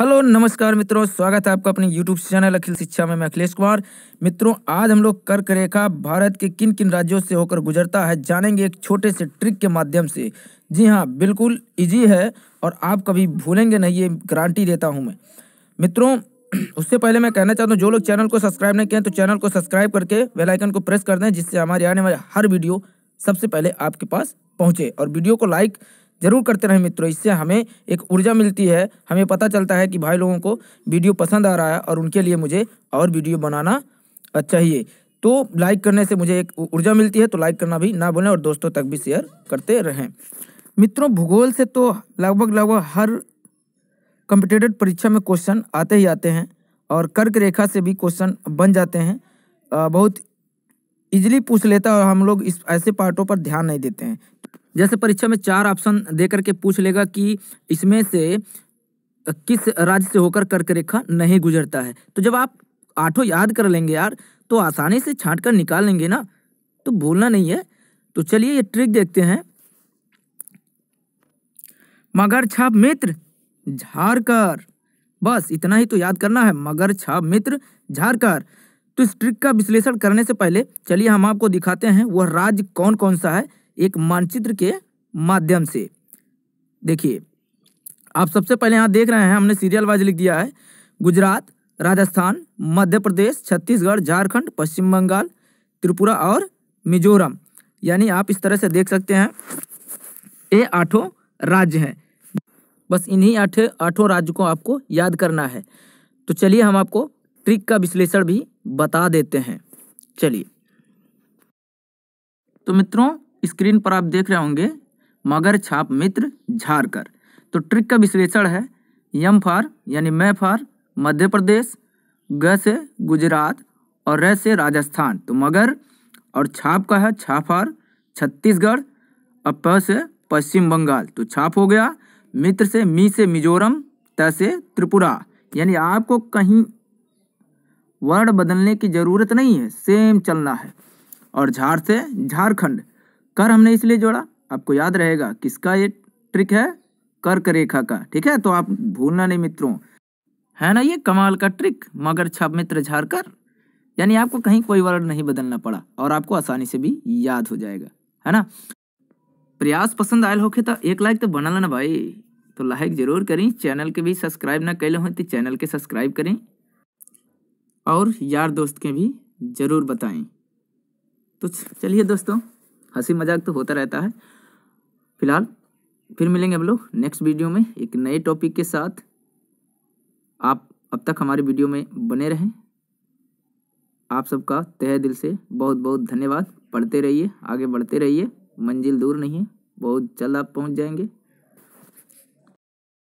hello नमस्कार मित्रों स्वागत है आपका अपने यूट्यूब चैनल अखिल शिक्षा में मैं अखिलेश कुमार मित्रों आज हम लोग कर्क रेखा भारत के किन किन राज्यों से होकर गुजरता है जानेंगे एक छोटे से ट्रिक के माध्यम से जी हाँ बिल्कुल इजी है और आप कभी भूलेंगे नहीं ये गारंटी देता हूँ मैं मित्रों उससे पहले मैं कहना चाहता हूँ जो लोग चैनल को सब्सक्राइब नहीं किए तो चैनल को सब्सक्राइब करके वेलाइकन को प्रेस कर दें जिससे हमारे आने वाले हर वीडियो सबसे पहले आपके पास पहुँचे और वीडियो को लाइक ज़रूर करते रहें मित्रों इससे हमें एक ऊर्जा मिलती है हमें पता चलता है कि भाई लोगों को वीडियो पसंद आ रहा है और उनके लिए मुझे और वीडियो बनाना चाहिए अच्छा तो लाइक करने से मुझे एक ऊर्जा मिलती है तो लाइक करना भी ना भूलें और दोस्तों तक भी शेयर करते रहें मित्रों भूगोल से तो लगभग लगभग हर कंपिटेटिव परीक्षा में क्वेश्चन आते ही आते हैं और कर्क रेखा से भी क्वेश्चन बन जाते हैं बहुत इजीली पूछ लेता है और हम लोग इस ऐसे पार्टों पर ध्यान नहीं देते हैं जैसे परीक्षा में चार ऑप्शन दे करके पूछ लेगा कि इसमें से किस राज्य से होकर कर्क रेखा नहीं गुजरता है तो जब आप आठों याद कर लेंगे यार तो आसानी से छाँट कर निकाल लेंगे ना तो बोलना नहीं है तो चलिए ये ट्रिक देखते हैं मगर छाप मित्र झारकर बस इतना ही तो याद करना है मगर छाप मित्र झारकर तो इस ट्रिक का विश्लेषण करने से पहले चलिए हम आपको दिखाते हैं वह राज्य कौन कौन सा है एक मानचित्र के माध्यम से देखिए आप सबसे पहले यहाँ देख रहे हैं हमने सीरियल वाइज लिख दिया है गुजरात राजस्थान मध्य प्रदेश छत्तीसगढ़ झारखंड पश्चिम बंगाल त्रिपुरा और मिजोरम यानी आप इस तरह से देख सकते हैं ये आठों राज्य हैं बस इन्हीं आठ आठों राज्य को आपको याद करना है तो चलिए हम आपको ट्रिक का विश्लेषण भी बता देते हैं चलिए तो मित्रों स्क्रीन पर आप देख रहे होंगे मगर छाप मित्र झारकर तो ट्रिक का विश्लेषण है यम फार यानी मैं फार मध्य प्रदेश ग से गुजरात और र से राजस्थान तो मगर और छाप का है छाफार छत्तीसगढ़ और प से पश्चिम बंगाल तो छाप हो गया मित्र से मी से मिजोरम त से त्रिपुरा यानी आपको कहीं वर्ड बदलने की ज़रूरत नहीं है सेम चलना है और झार से झारखंड कर हमने इसलिए जोड़ा आपको याद रहेगा किसका ये ट्रिक है कर्क रेखा का ठीक है तो आप भूलना नहीं मित्रों है ना ये कमाल का ट्रिक मगर छप मित्र झारकर यानी आपको कहीं कोई वर्ड नहीं बदलना पड़ा और आपको आसानी से भी याद हो जाएगा है ना प्रयास पसंद आयल होके तो एक लाइक तो बना लेना भाई तो लाइक जरूर करें चैनल के भी सब्सक्राइब ना कैले हों तो चैनल के सब्सक्राइब करें और यार दोस्त के भी ज़रूर बताएं तो चलिए दोस्तों हंसी मजाक तो होता रहता है फिलहाल फिर मिलेंगे हम लोग नेक्स्ट वीडियो में एक नए टॉपिक के साथ आप अब तक हमारे वीडियो में बने रहें आप सबका तहे दिल से बहुत बहुत धन्यवाद पढ़ते रहिए आगे बढ़ते रहिए मंजिल दूर नहीं है बहुत जल्द आप पहुँच जाएंगे